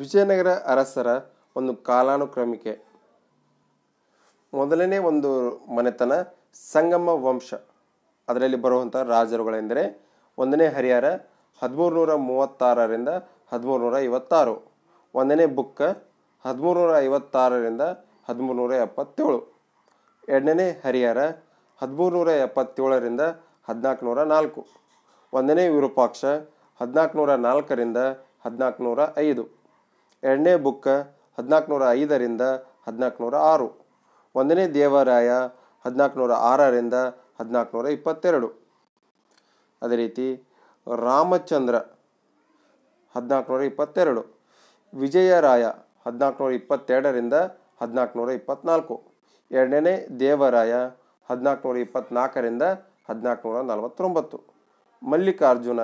ವಿಜಯನಗರ ಅರಸರ ಒಂದು ಕಾಲಾನುಕ್ರಮಿಕೆ ಮೊದಲನೇ ಒಂದು ಮನೆತನ ಸಂಗಮ ವಂಶ ಅದರಲ್ಲಿ ಬರುವಂಥ ರಾಜರುಗಳೆಂದರೆ ಒಂದನೇ ಹರಿಹರ ಹದಿಮೂರು ನೂರ ಮೂವತ್ತಾರರಿಂದ ಹದಿಮೂರು ನೂರ ಐವತ್ತಾರು ಒಂದನೇ ಬುಕ್ಕ ಹದಿಮೂರು ನೂರ ಐವತ್ತಾರರಿಂದ ಹದಿಮೂರು ನೂರ ಎಪ್ಪತ್ತೇಳು ಎರಡನೇ ಹರಿಹರ ಹದಿಮೂರು ನೂರ ಎಪ್ಪತ್ತೇಳರಿಂದ ಹದಿನಾಲ್ಕು ನೂರ ನಾಲ್ಕು ಒಂದನೇ ವಿರೂಪಾಕ್ಷ ಹದಿನಾಲ್ಕು ನೂರ ನಾಲ್ಕರಿಂದ ಹದಿನಾಲ್ಕು ನೂರ ಐದು ಎರಡನೇ ಬುಕ್ಕ ಹದಿನಾಲ್ಕುನೂರ ಐದರಿಂದ ಹದಿನಾಲ್ಕುನೂರ ಆರು ಒಂದನೇ ದೇವರಾಯ ಹದಿನಾಲ್ಕುನೂರ ಆರರಿಂದ ಹದಿನಾಲ್ಕುನೂರ ಇಪ್ಪತ್ತೆರಡು ಅದೇ ರೀತಿ ರಾಮಚಂದ್ರ ಹದಿನಾಲ್ಕುನೂರ ಇಪ್ಪತ್ತೆರಡು ವಿಜಯರಾಯ ಹದಿನಾಲ್ಕುನೂರ ಇಪ್ಪತ್ತೆರಡರಿಂದ ಹದಿನಾಲ್ಕುನೂರ ಇಪ್ಪತ್ತ್ನಾಲ್ಕು ಎರಡನೇ ದೇವರಾಯ ಹದಿನಾಲ್ಕುನೂರ ಇಪ್ಪತ್ತ್ನಾಲ್ಕರಿಂದ ಹದಿನಾಲ್ಕುನೂರ ನಲವತ್ತೊಂಬತ್ತು ಮಲ್ಲಿಕಾರ್ಜುನ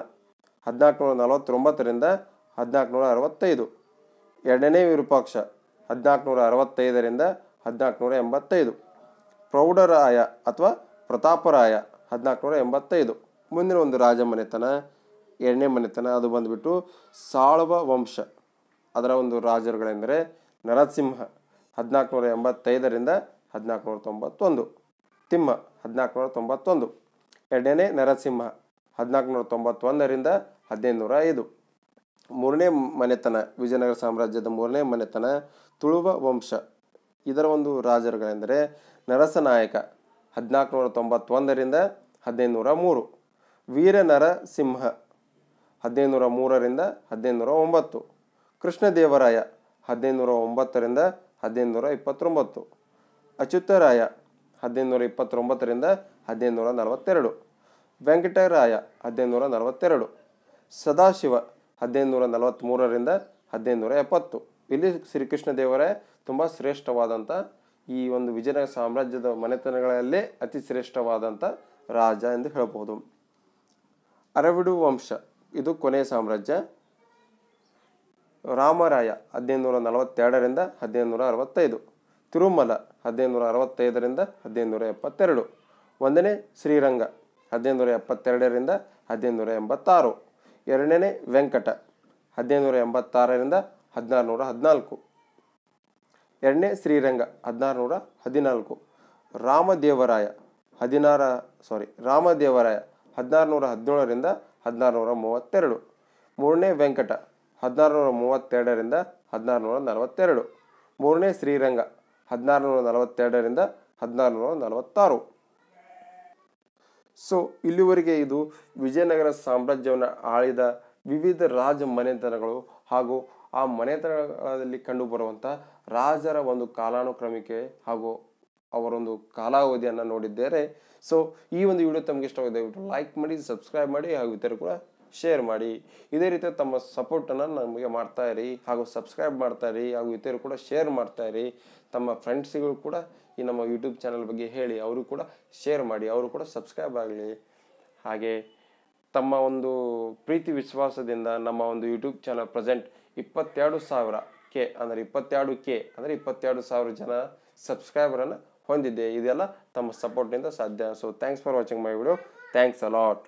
ಹದಿನಾಲ್ಕುನೂರ ನಲವತ್ತೊಂಬತ್ತರಿಂದ ಹದಿನಾಲ್ಕುನೂರ ಅರವತ್ತೈದು ಎರಡನೇ ವಿರೂಪಾಕ್ಷ ಹದಿನಾಲ್ಕುನೂರ ಅರವತ್ತೈದರಿಂದ ಹದಿನಾಲ್ಕುನೂರ ಎಂಬತ್ತೈದು ಪ್ರೌಢರಾಯ ಅಥವಾ ಪ್ರತಾಪರಾಯ ಹದಿನಾಲ್ಕುನೂರ ಎಂಬತ್ತೈದು ಮುಂದಿನ ಒಂದು ರಾಜ ಮನೆತನ ಎರಡನೇ ಮನೆತನ ಅದು ಬಂದುಬಿಟ್ಟು ಸಾಳ್ವ ವಂಶ ಅದರ ಒಂದು ರಾಜರುಗಳೆಂದರೆ ನರಸಿಂಹ ಹದಿನಾಲ್ಕುನೂರ ಎಂಬತ್ತೈದರಿಂದ ಹದಿನಾಲ್ಕುನೂರ ತೊಂಬತ್ತೊಂದು ತಿಮ್ಮ ಹದಿನಾಲ್ಕುನೂರ ತೊಂಬತ್ತೊಂದು ಎರಡನೇ ನರಸಿಂಹ ಹದಿನಾಲ್ಕುನೂರ ತೊಂಬತ್ತೊಂದರಿಂದ ಹದಿನೈದು ನೂರ ಐದು ಮೂರನೇ ಮನೆತನ ವಿಜಯನಗರ ಸಾಮ್ರಾಜ್ಯದ ಮೂರನೇ ಮನೆತನ ತುಳುವ ವಂಶ ಇದರ ಒಂದು ರಾಜರುಗಳೆಂದರೆ ನರಸನಾಯಕ ಹದಿನಾಲ್ಕುನೂರ ತೊಂಬತ್ತೊಂದರಿಂದ ಹದಿನೈದುನೂರ ಮೂರು ವೀರನರಸಿಂಹ ಹದಿನೈದುನೂರ ಮೂರರಿಂದ ಹದಿನೈದುನೂರ ಒಂಬತ್ತು ಕೃಷ್ಣದೇವರಾಯ ಹದಿನೈದುನೂರ ಒಂಬತ್ತರಿಂದ ಹದಿನೈದುನೂರ ಇಪ್ಪತ್ತೊಂಬತ್ತು ಅಚ್ಯುತರಾಯ ಹದಿನೈದುನೂರ ಇಪ್ಪತ್ತೊಂಬತ್ತರಿಂದ ಹದಿನೈದುನೂರ ನಲವತ್ತೆರಡು ವೆಂಕಟರಾಯ ಹದಿನೈದುನೂರ ನಲವತ್ತೆರಡು ಸದಾಶಿವ ಹದಿನೈದು ನೂರ ನಲವತ್ತ್ಮೂರರಿಂದ ಹದಿನೈದು ನೂರ ಎಪ್ಪತ್ತು ಇಲ್ಲಿ ಶ್ರೀಕೃಷ್ಣ ದೇವರೇ ತುಂಬ ಶ್ರೇಷ್ಠವಾದಂಥ ಈ ಒಂದು ವಿಜಯನಗರ ಸಾಮ್ರಾಜ್ಯದ ಮನೆತನಗಳಲ್ಲೇ ಅತಿ ಶ್ರೇಷ್ಠವಾದಂಥ ರಾಜ ಎಂದು ಹೇಳಬಹುದು ಅರವಿಡು ವಂಶ ಇದು ಕೊನೆಯ ಸಾಮ್ರಾಜ್ಯ ರಾಮರಾಯ ಹದಿನೈದು ನೂರ ನಲವತ್ತೆರಡರಿಂದ ಹದಿನೈದು ನೂರ ಅರವತ್ತೈದು ತಿರುಮಲ ಹದಿನೈದು ನೂರ ಅರವತ್ತೈದರಿಂದ ಹದಿನೈದು ನೂರ ಎಪ್ಪತ್ತೆರಡು ಒಂದನೇ ಶ್ರೀರಂಗ ಹದಿನೈದು ನೂರ ಎಪ್ಪತ್ತೆರಡರಿಂದ ಹದಿನೈದು ನೂರ ಎಂಬತ್ತಾರು ಎರಡನೇ ವೆಂಕಟ ಹದಿನೈದುನೂರ ಎಂಬತ್ತಾರರಿಂದ ಹದಿನಾರು ನೂರ ಹದಿನಾಲ್ಕು ಎರಡನೇ ಶ್ರೀರಂಗ ಹದಿನಾರು ನೂರ ಹದಿನಾಲ್ಕು ರಾಮದೇವರಾಯ ಹದಿನಾರ ಸಾರಿ ರಾಮದೇವರಾಯ ಹದಿನಾರು ನೂರ ಹದಿನೇಳರಿಂದ ಹದಿನಾರು ನೂರ ಮೂವತ್ತೆರಡು ಮೂರನೇ ವೆಂಕಟ ಹದಿನಾರು ನೂರ ಮೂವತ್ತೆರಡರಿಂದ ಹದಿನಾರು ನೂರ ನಲವತ್ತೆರಡು ಮೂರನೇ ಶ್ರೀರಂಗ ಹದಿನಾರು ನೂರ ನಲವತ್ತೆರಡರಿಂದ ಹದಿನಾರು ನೂರ ನಲವತ್ತಾರು ಸೊ ಇಲ್ಲಿವರೆಗೆ ಇದು ವಿಜಯನಗರ ಸಾಮ್ರಾಜ್ಯವನ್ನು ಆಳಿದ ವಿವಿಧ ರಾಜ ಮನೆತನಗಳು ಹಾಗೂ ಆ ಮನೆತನಗಳಲ್ಲಿ ಕಂಡುಬರುವಂಥ ರಾಜರ ಒಂದು ಕಾಲಾನುಕ್ರಮಿಕೆ ಹಾಗೂ ಅವರೊಂದು ಕಾಲಾವಧಿಯನ್ನು ನೋಡಿದ್ದೇನೆ ಸೊ ಈ ಒಂದು ವಿಡಿಯೋ ತಮಗೆ ಇಷ್ಟವಾಗಿದೆ ಲೈಕ್ ಮಾಡಿ ಸಬ್ಸ್ಕ್ರೈಬ್ ಮಾಡಿ ಹಾಗೂ ಇತರ ಕೂಡ ಶೇರ್ ಮಾಡಿ ಇದೇ ರೀತಿ ತಮ್ಮ ಸಪೋರ್ಟನ್ನು ನಮಗೆ ಮಾಡ್ತಾ ಇರಿ ಹಾಗೂ ಸಬ್ಸ್ಕ್ರೈಬ್ ಮಾಡ್ತಾ ಇರಿ ಹಾಗೂ ಇತರರು ಕೂಡ ಶೇರ್ ಮಾಡ್ತಾ ಇರಿ ತಮ್ಮ ಫ್ರೆಂಡ್ಸ್ಗಳು ಕೂಡ ಈ ನಮ್ಮ ಯೂಟ್ಯೂಬ್ ಚಾನಲ್ ಬಗ್ಗೆ ಹೇಳಿ ಅವರು ಕೂಡ ಶೇರ್ ಮಾಡಿ ಅವರು ಕೂಡ ಸಬ್ಸ್ಕ್ರೈಬ್ ಆಗಲಿ ಹಾಗೆ ತಮ್ಮ ಒಂದು ಪ್ರೀತಿ ವಿಶ್ವಾಸದಿಂದ ನಮ್ಮ ಒಂದು ಯೂಟ್ಯೂಬ್ ಚಾನಲ್ ಪ್ರೆಸೆಂಟ್ ಇಪ್ಪತ್ತೆರಡು ಸಾವಿರ ಕೆ ಅಂದರೆ ಇಪ್ಪತ್ತೆರಡು ಕೆ ಅಂದರೆ ಇಪ್ಪತ್ತೆರಡು ಸಾವಿರ ಜನ ಸಬ್ಸ್ಕ್ರೈಬರನ್ನು ಹೊಂದಿದ್ದೆ ಇದೆಲ್ಲ ತಮ್ಮ ಸಪೋರ್ಟ್ನಿಂದ ಸಾಧ್ಯ so thanks for watching my video thanks allot